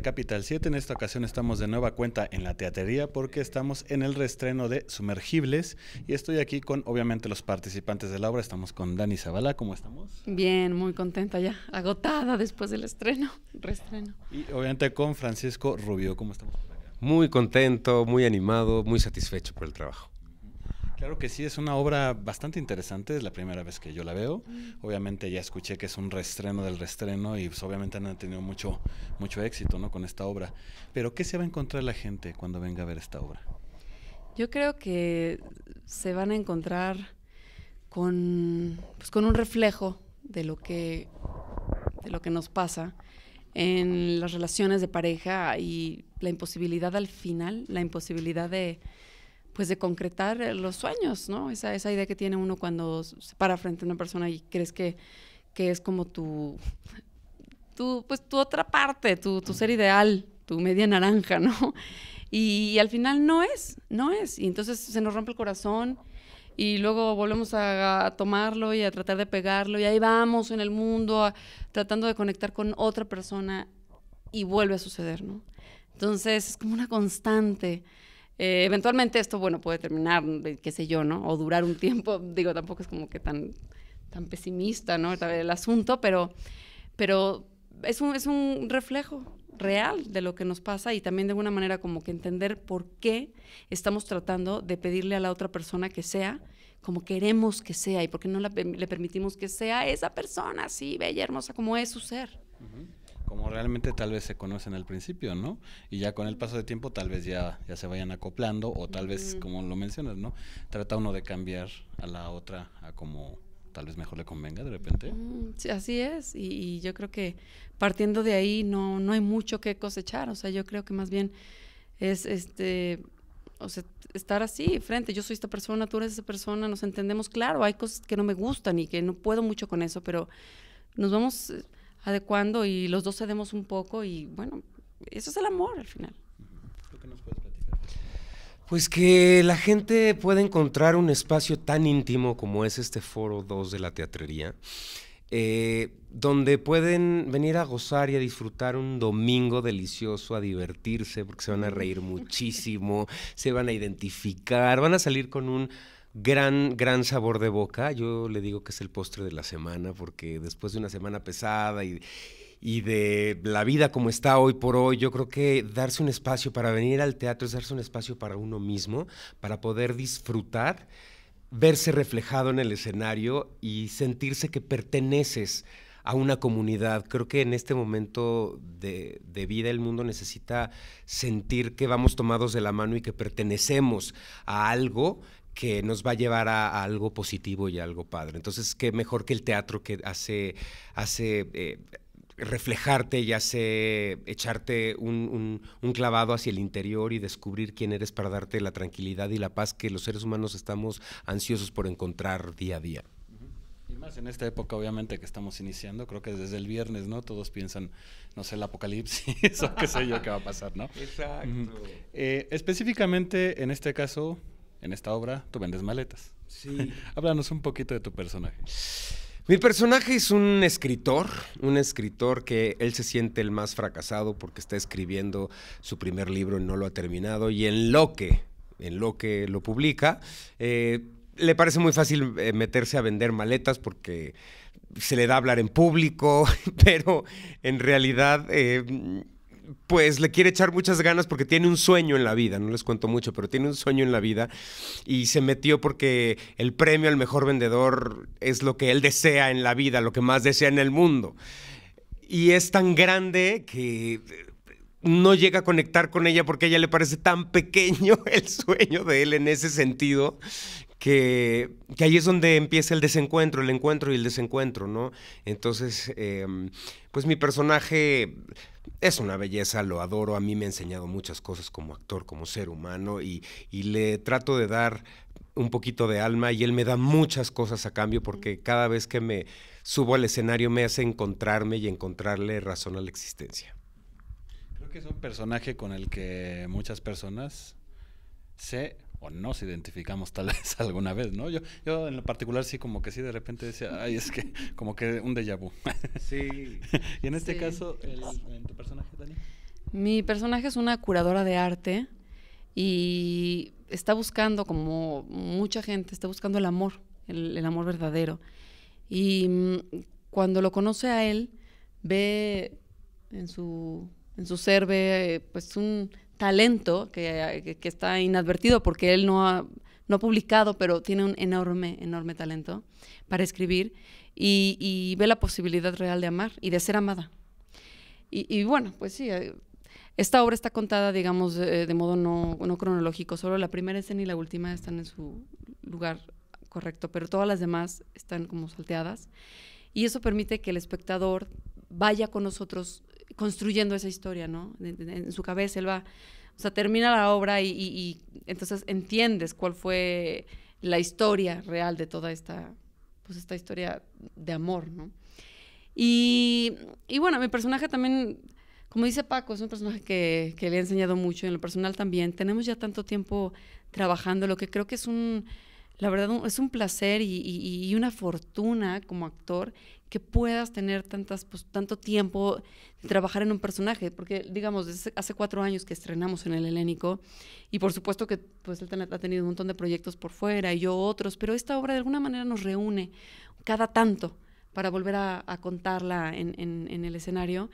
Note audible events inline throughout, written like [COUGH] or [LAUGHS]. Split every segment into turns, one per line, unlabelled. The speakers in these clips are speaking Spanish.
Capital 7. En esta ocasión estamos de nueva cuenta en la teatería porque estamos en el restreno de Sumergibles y estoy aquí con obviamente los participantes de la obra. Estamos con Dani Zavala, ¿cómo estamos?
Bien, muy contenta ya, agotada después del estreno, reestreno.
Y obviamente con Francisco Rubio, ¿cómo estamos? Muy contento, muy animado, muy satisfecho por el trabajo.
Claro que sí, es una obra bastante interesante, es la primera vez que yo la veo. Mm. Obviamente ya escuché que es un restreno del restreno y pues, obviamente han tenido mucho, mucho éxito ¿no? con esta obra. Pero ¿qué se va a encontrar la gente cuando venga a ver esta obra?
Yo creo que se van a encontrar con, pues, con un reflejo de lo, que, de lo que nos pasa en las relaciones de pareja y la imposibilidad al final, la imposibilidad de pues de concretar eh, los sueños, ¿no? Esa, esa idea que tiene uno cuando se para frente a una persona y crees que, es como tu, tu, pues tu otra parte, tu, ser ideal, tu media naranja, ¿no? [LAUGHS] Y, al final no es, no es. Y entonces se nos rompe el corazón y luego volvemos a, tomarlo y a tratar de pegarlo y ahí vamos en el mundo tratando de conectar con otra persona y vuelve a suceder, ¿no? Entonces es como una constante. Eh, eventualmente esto, bueno, puede terminar, eh, qué sé yo, ¿no? O durar un tiempo, [LAUGHS] digo, tampoco es como que tan, tan pesimista, ¿no? El asunto, pero, pero es, un, reflejo real de lo que nos pasa y también de alguna manera como que entender por qué estamos tratando de pedirle a la otra persona que sea como queremos que sea y por qué no le permitimos que sea esa persona así, bella, hermosa, como es su ser
como realmente tal vez se conocen al principio, ¿no? Y ya con el paso de tiempo tal vez ya, ya se vayan acoplando o tal vez, como lo mencionas, ¿no? Trata uno de cambiar a la otra a como tal vez mejor le convenga de repente.
Sí, así es, y, y, yo creo que partiendo de ahí no, no hay mucho que cosechar, o sea, yo creo que más bien es este, o sea, estar así, frente, yo soy esta persona, tú eres esa persona, nos entendemos, claro, hay cosas que no me gustan y que no puedo mucho con eso, pero nos vamos eh, adecuando y los dos cedemos un poco y bueno, eso es el amor al final. qué nos puedes
platicar? Pues que la gente puede encontrar un espacio tan íntimo como es este Foro 2 de la Teatrería. Eh, donde pueden venir a gozar y a disfrutar un domingo delicioso, a divertirse, porque se van a reír mm. muchísimo, se van a identificar, van a salir con un gran, gran sabor de boca. Yo le digo que es el postre de la semana porque después de una semana pesada y, de la vida como está hoy por hoy, yo creo que darse un espacio para venir al teatro es darse un espacio para uno mismo, para poder disfrutar, verse reflejado en el escenario y sentirse que perteneces a una comunidad. Creo que en este momento de, de, vida el mundo necesita sentir que vamos tomados de la mano y que pertenecemos a algo que nos va a llevar a, algo positivo y a algo padre. Entonces, qué mejor que el teatro que hace, hace eh, reflejarte y hace echarte un, clavado hacia el interior y descubrir quién eres para darte la tranquilidad y la paz que los seres humanos estamos ansiosos por encontrar día a día.
Y más en esta época, obviamente, que estamos iniciando, creo que desde el viernes, ¿no? Todos piensan, no sé, el apocalipsis [LAUGHS] o qué sé yo qué va a pasar, ¿no? Exacto. Eh, específicamente, en
este caso, en esta obra tú vendes maletas. Sí. [LAUGHS] Háblanos un poquito de tu personaje. Mi personaje es un escritor, un escritor que él se siente el más fracasado porque está escribiendo su primer libro y no lo ha terminado y en lo que, en lo que lo publica, eh, le parece muy fácil eh, meterse a vender maletas porque se le da hablar en público, [LAUGHS] pero en realidad... Eh, pues le quiere echar muchas ganas porque tiene un sueño en la vida, no les cuento mucho, pero tiene un sueño en la vida y se metió porque el premio al mejor vendedor es lo que él desea en la vida, lo que más desea en el mundo. Y es tan grande que eh, no llega a conectar con ella porque a ella le parece tan pequeño [LAUGHS] el sueño de él en ese sentido que, ahí es donde empieza el desencuentro, el encuentro y el desencuentro, ¿no? Entonces, em, pues mi personaje es una belleza, lo adoro, a mí me ha enseñado muchas cosas como actor, como ser humano, y, y le trato de dar un poquito de alma y él me da muchas cosas a cambio porque cada vez que me subo al escenario me hace encontrarme y encontrarle razón a la existencia.
Creo que es un personaje con el que muchas personas se o nos identificamos tal vez [LAUGHS] alguna vez, ¿no? Yo, yo en lo particular sí como que sí de repente decía, ay, es que [LAUGHS] como que un déjà vu. [LAUGHS]
Sí. y en
este caso,
¿en
tu personaje, Dani?
Mi personaje es una curadora de arte y está buscando, como mucha gente, está buscando el amor, el, amor verdadero. Y mm, cuando lo conoce a él, ve en su, en su ser, ve pues un talento que, está inadvertido porque él no ha, publicado, pero tiene un enorme, enorme talento para escribir y, ve la posibilidad real de amar y de ser amada. Y, bueno, pues sí, eh, esta obra está contada, digamos, de, de modo no, no, cronológico, solo la primera escena y la última están en su lugar correcto, pero todas las demás están como salteadas. Y eso permite que el espectador vaya con nosotros construyendo esa historia, ¿no? En, su cabeza él va, o sea, termina la obra y, entonces entiendes cuál fue la historia real de toda esta, pues esta historia de amor, ¿no? Y, bueno, mi personaje también, como dice Paco, es un personaje que, que le he enseñado mucho, en lo personal también, tenemos ya tanto tiempo trabajando, lo que creo que es un la verdad es un placer y, una fortuna como actor que puedas tener tantas, pues, tanto tiempo de trabajar en un personaje, porque digamos, hace cuatro años que estrenamos en el Helénico, y por supuesto que pues, él ha tenido un montón de proyectos por fuera y yo otros, pero esta obra de alguna manera nos reúne cada tanto para volver a, contarla en, el escenario.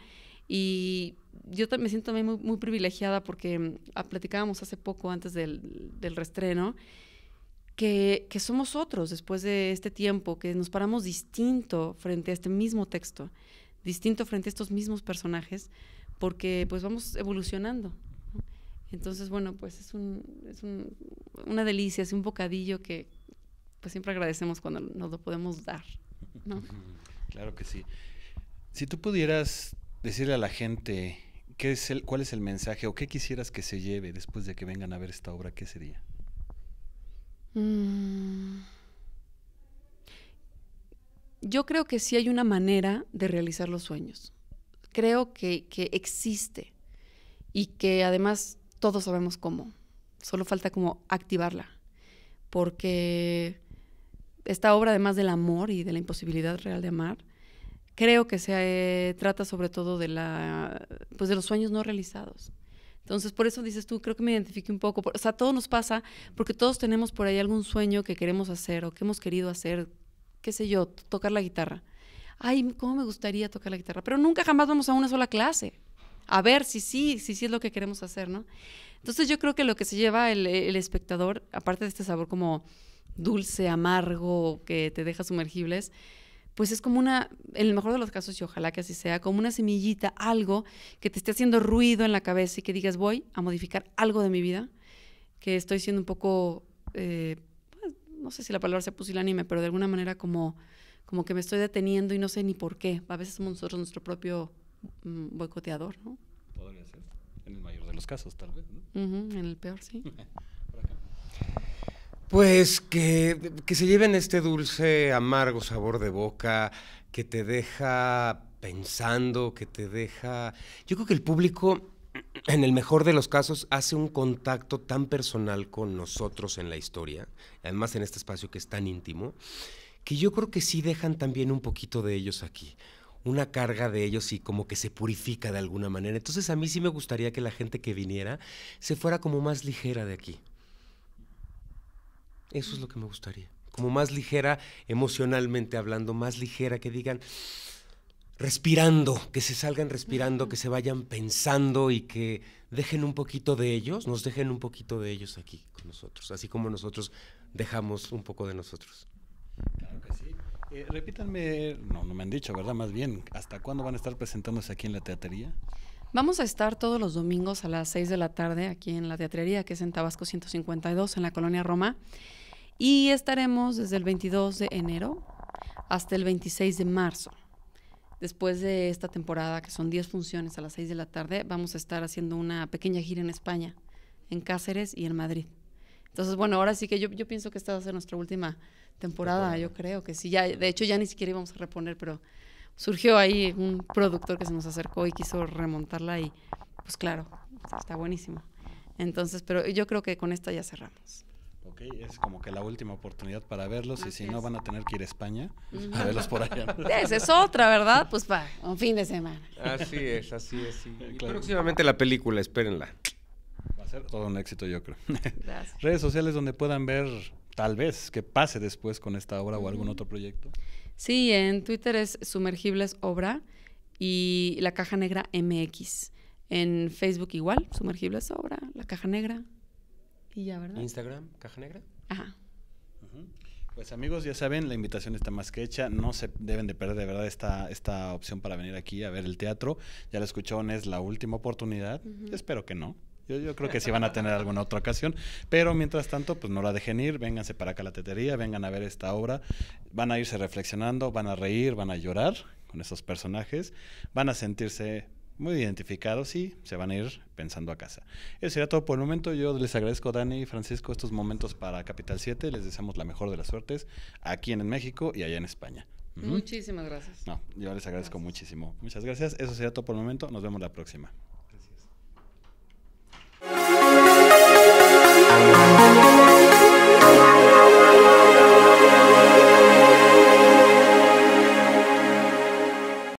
Y yo me siento muy, privilegiada porque mm, platicábamos hace poco antes del, del restreno que, somos otros después de este tiempo, que nos paramos distinto frente a este mismo texto, distinto frente a estos mismos personajes, porque pues vamos evolucionando. Entonces, bueno, pues es, un, es una delicia, es un bocadillo que pues siempre agradecemos cuando nos lo podemos dar. [LAUGHS]
Claro que sí. Si tú pudieras decirle a la gente qué es cuál es el mensaje o qué quisieras que se lleve después de que vengan a ver esta obra, ¿qué sería?
Mm. Yo creo que sí hay una manera de realizar los sueños. Creo que, existe y que además todos sabemos cómo. Solo falta como activarla. Porque esta obra, además del amor y de la imposibilidad real de amar, creo que se eh, trata sobre todo de la pues de los sueños no realizados. Entonces, por eso dices tú, creo que me identifique un poco. O sea, todo nos pasa porque todos tenemos por ahí algún sueño que queremos hacer o que hemos querido hacer, qué sé yo, tocar la guitarra. Ay, cómo me gustaría tocar la guitarra. Pero nunca jamás vamos a una sola clase. A ver si sí, si sí es lo que queremos hacer, ¿no? Entonces, yo creo que lo que se lleva el, el espectador, aparte de este sabor como dulce, amargo, que te deja sumergibles, pues es como una, en el mejor de los casos, y ojalá que así sea, como una semillita, algo que te esté haciendo ruido en la cabeza y que digas, voy a modificar algo de mi vida, que estoy siendo un poco, eh, pues, no sé si la palabra sea pusilánime, pero de alguna manera como, como que me estoy deteniendo y no sé ni por qué. A veces somos nosotros nuestro propio mm, boicoteador, ¿no?
Podría ser, en el mayor de los casos, tal
vez,
en el peor, sí. [LAUGHS]
Pues que, se lleven este dulce, amargo sabor de boca que te deja pensando, que te deja... Yo creo que el público, en el mejor de los casos, hace un contacto tan personal con nosotros en la historia, además en este espacio que es tan íntimo, que yo creo que sí dejan también un poquito de ellos aquí una carga de ellos y como que se purifica de alguna manera. Entonces a mí sí me gustaría que la gente que viniera se fuera como más ligera de aquí. Eso es lo que me gustaría. Como más ligera emocionalmente hablando, más ligera, que digan respirando, que se salgan respirando, que se vayan pensando y que dejen un poquito de ellos, nos dejen un poquito de ellos aquí con nosotros, así como nosotros dejamos un poco de nosotros.
Claro que sí. Eh, repítanme, no, no me han dicho, ¿verdad? Más bien, ¿hasta cuándo van a estar presentándose aquí en la teatería?
Vamos a estar todos los domingos a las 6 de la tarde aquí en la teatrería, que es en Tabasco 152, en la colonia Roma. Y estaremos desde el 22 de enero hasta el 26 de marzo. Después de esta temporada, que son 10 funciones a las 6 de la tarde, vamos a estar haciendo una pequeña gira en España, en Cáceres y en Madrid. Entonces, bueno, ahora sí que yo, yo pienso que esta va a ser nuestra última temporada, yo creo que sí. Ya, de hecho, ya ni siquiera íbamos a reponer, pero surgió ahí un productor que se nos acercó y quiso remontarla y pues claro, está buenísimo. Entonces, pero yo creo que con esta ya cerramos.
Ok, es como que la última oportunidad para verlos y si no van a tener que ir a España a verlos
por allá. [LAUGHS] Esa es
otra, ¿verdad? Pues va, un fin de semana. Así
es, así es. Eh, próximamente la película, espérenla. Va a ser todo un éxito, yo creo. [LAUGHS] Redes
sociales donde puedan ver tal vez que pase después con esta obra o algún otro proyecto.
Sí, en Twitter es Sumergibles Obra y La Caja Negra MX. En Facebook igual, Sumergibles Obra, La Caja Negra. Y ya, ¿verdad?
Instagram, Caja Negra.
Ajá.
Pues amigos, ya saben, la invitación está más que hecha. No se deben de perder de verdad esta, esta opción para venir aquí a ver el teatro. Ya lo escucharon, es la última oportunidad. Espero que no. Yo, creo que sí van a tener alguna otra ocasión. Pero mientras tanto, pues no la dejen ir, vénganse para acá a la tetería, vengan a ver esta obra. Van a irse reflexionando, van a reír, van a llorar con esos personajes, van a sentirse muy identificados y se van a ir pensando a casa. Eso sería todo por el momento. Yo les agradezco, Dani y Francisco, estos momentos para Capital 7. Les deseamos la mejor de las suertes aquí en México y allá en España.
Muchísimas gracias.
No, yo les agradezco muchísimo. Muchas gracias. Eso sería todo por el momento. Nos vemos la próxima.